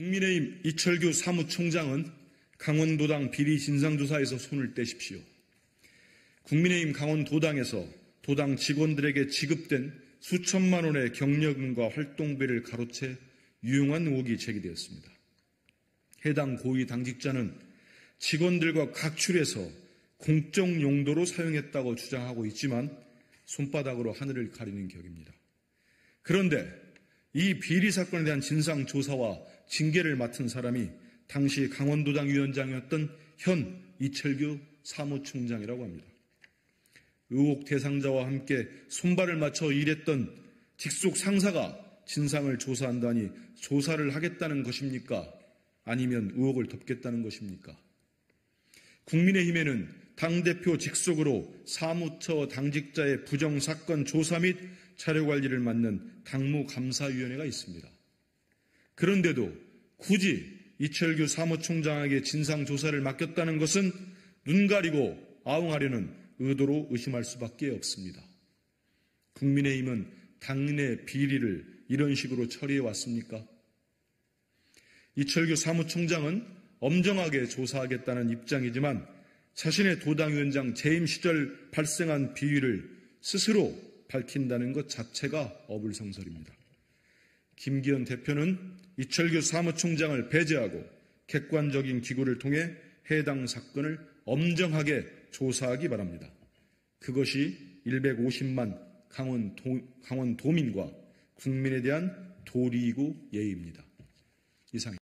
국민의힘 이철규 사무총장은 강원도당 비리 진상조사에서 손을 떼십시오. 국민의힘 강원도당에서 도당 직원들에게 지급된 수천만 원의 경력금과 활동비를 가로채 유용한 의혹이 제기되었습니다. 해당 고위 당직자는 직원들과 각출해서 공적 용도로 사용했다고 주장하고 있지만 손바닥으로 하늘을 가리는 격입니다. 그런데 이 비리 사건에 대한 진상 조사와 징계를 맡은 사람이 당시 강원도당 위원장이었던 현 이철규 사무총장이라고 합니다. 의혹 대상자와 함께 손발을 맞춰 일했던 직속 상사가 진상을 조사한다니 조사를 하겠다는 것입니까? 아니면 의혹을 덮겠다는 것입니까? 국민의힘에는 당대표 직속으로 사무처 당직자의 부정사건 조사 및 자료 관리를 맡는 당무 감사위원회가 있습니다. 그런데도 굳이 이철규 사무총장에게 진상 조사를 맡겼다는 것은 눈 가리고 아웅하려는 의도로 의심할 수밖에 없습니다. 국민의힘은 당내 비리를 이런 식으로 처리해 왔습니까? 이철규 사무총장은 엄정하게 조사하겠다는 입장이지만 자신의 도당위원장 재임 시절 발생한 비위를 스스로 밝힌다는 것 자체가 어불성설입니다. 김기현 대표는 이철규 사무총장을 배제하고 객관적인 기구를 통해 해당 사건을 엄정하게 조사하기 바랍니다. 그것이 150만 강원, 도, 강원 도민과 국민에 대한 도리이고 예의입니다. 이상